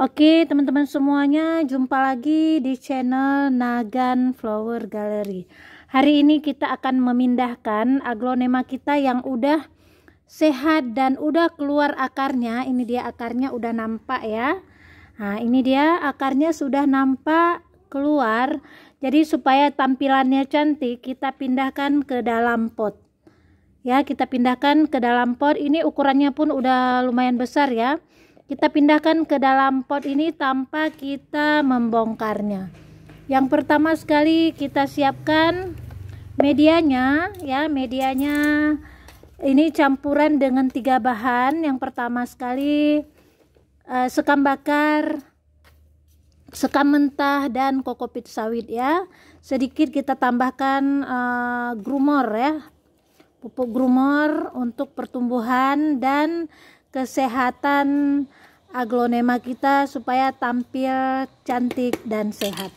Oke teman-teman semuanya jumpa lagi di channel Nagan Flower Gallery Hari ini kita akan memindahkan aglonema kita yang udah sehat dan udah keluar akarnya Ini dia akarnya udah nampak ya Nah ini dia akarnya sudah nampak keluar Jadi supaya tampilannya cantik kita pindahkan ke dalam pot Ya kita pindahkan ke dalam pot Ini ukurannya pun udah lumayan besar ya kita pindahkan ke dalam pot ini tanpa kita membongkarnya yang pertama sekali kita siapkan medianya ya medianya ini campuran dengan tiga bahan yang pertama sekali eh, sekam bakar sekam mentah dan kokopit sawit ya sedikit kita tambahkan eh, grumor ya pupuk grumor untuk pertumbuhan dan kesehatan aglonema kita supaya tampil cantik dan sehat.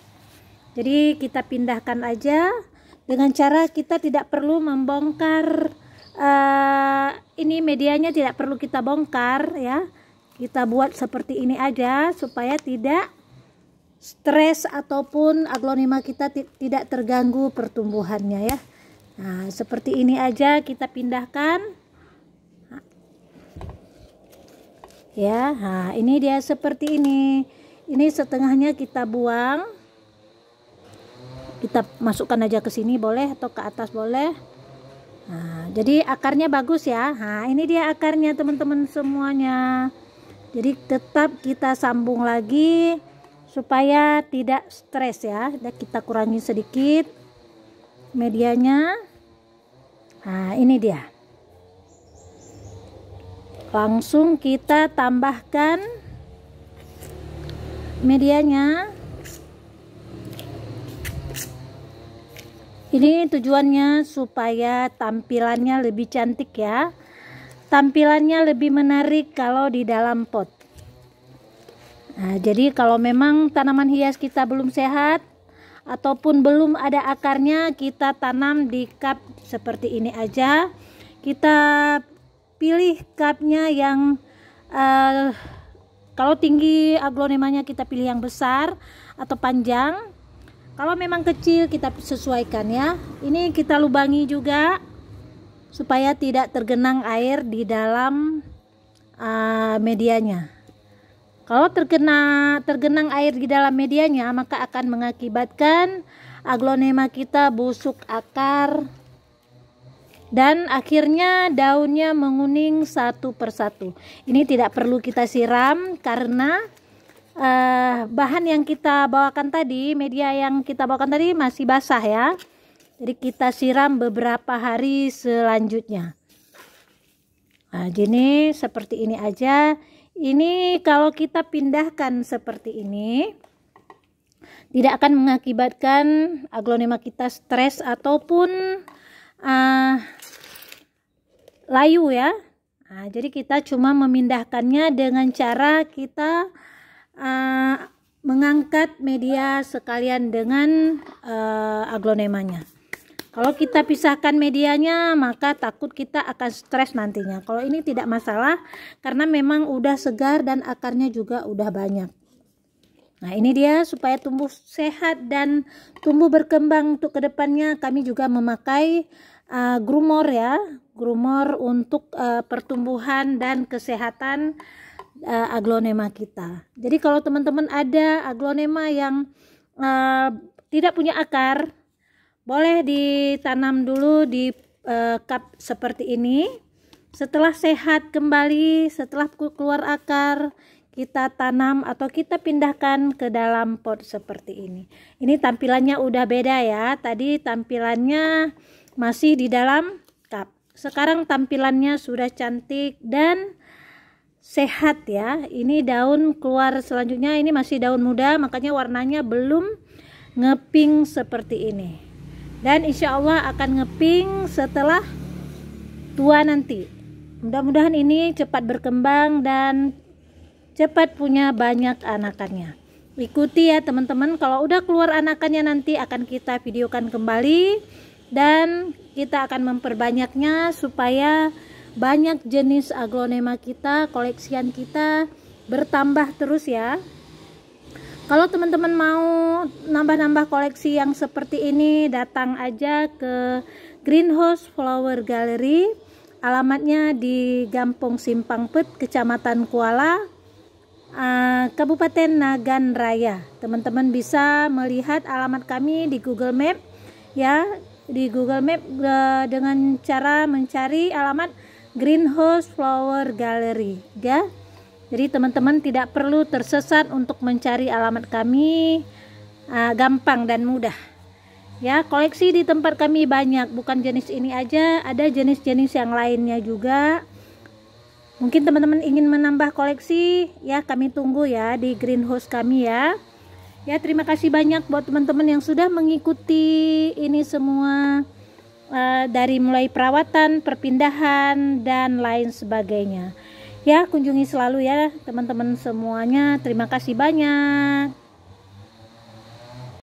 Jadi kita pindahkan aja dengan cara kita tidak perlu membongkar uh, ini medianya tidak perlu kita bongkar ya. Kita buat seperti ini aja supaya tidak stres ataupun aglonema kita tidak terganggu pertumbuhannya ya. Nah, seperti ini aja kita pindahkan. ya nah ini dia seperti ini ini setengahnya kita buang kita masukkan aja ke sini boleh atau ke atas boleh nah, jadi akarnya bagus ya nah ini dia akarnya teman-teman semuanya jadi tetap kita sambung lagi supaya tidak stres ya Dan kita kurangi sedikit medianya nah ini dia langsung kita tambahkan medianya ini tujuannya supaya tampilannya lebih cantik ya tampilannya lebih menarik kalau di dalam pot nah, jadi kalau memang tanaman hias kita belum sehat ataupun belum ada akarnya kita tanam di cup seperti ini aja kita pilih cupnya yang uh, kalau tinggi aglonemanya kita pilih yang besar atau panjang kalau memang kecil kita sesuaikan ya ini kita lubangi juga supaya tidak tergenang air di dalam uh, medianya kalau terkena tergenang air di dalam medianya maka akan mengakibatkan aglonema kita busuk akar dan akhirnya daunnya menguning satu persatu. Ini tidak perlu kita siram karena uh, bahan yang kita bawakan tadi, media yang kita bawakan tadi masih basah ya. Jadi kita siram beberapa hari selanjutnya. Nah, jadi seperti ini aja. Ini kalau kita pindahkan seperti ini, tidak akan mengakibatkan aglonema kita stres ataupun uh, layu ya nah, jadi kita cuma memindahkannya dengan cara kita uh, mengangkat media sekalian dengan uh, aglonemanya kalau kita pisahkan medianya, maka takut kita akan stres nantinya. Kalau ini tidak masalah, karena memang udah segar dan akarnya juga udah banyak. Nah ini dia supaya tumbuh sehat dan tumbuh berkembang untuk kedepannya kami juga memakai uh, grumor ya grumor untuk uh, pertumbuhan dan kesehatan uh, aglonema kita jadi kalau teman-teman ada aglonema yang uh, tidak punya akar boleh ditanam dulu di uh, cup seperti ini setelah sehat kembali setelah keluar akar kita tanam atau kita pindahkan ke dalam pot seperti ini. Ini tampilannya udah beda ya. Tadi tampilannya masih di dalam cup sekarang tampilannya sudah cantik dan sehat ya ini daun keluar selanjutnya ini masih daun muda makanya warnanya belum ngeping seperti ini dan insya Allah akan ngeping setelah tua nanti mudah-mudahan ini cepat berkembang dan cepat punya banyak anakannya ikuti ya teman-teman kalau udah keluar anakannya nanti akan kita videokan kembali dan kita akan memperbanyaknya supaya banyak jenis aglonema kita, koleksian kita bertambah terus ya. Kalau teman-teman mau nambah-nambah koleksi yang seperti ini, datang aja ke Greenhouse Flower Gallery. Alamatnya di Gampung Simpangpet, Kecamatan Kuala, eh, Kabupaten Nagan Raya. Teman-teman bisa melihat alamat kami di Google Map ya di Google Map eh, dengan cara mencari alamat Greenhouse Flower Gallery ya. Jadi teman-teman tidak perlu tersesat untuk mencari alamat kami uh, gampang dan mudah. Ya, koleksi di tempat kami banyak, bukan jenis ini aja, ada jenis-jenis yang lainnya juga. Mungkin teman-teman ingin menambah koleksi, ya kami tunggu ya di greenhouse kami ya ya terima kasih banyak buat teman-teman yang sudah mengikuti ini semua uh, dari mulai perawatan perpindahan dan lain sebagainya ya kunjungi selalu ya teman-teman semuanya terima kasih banyak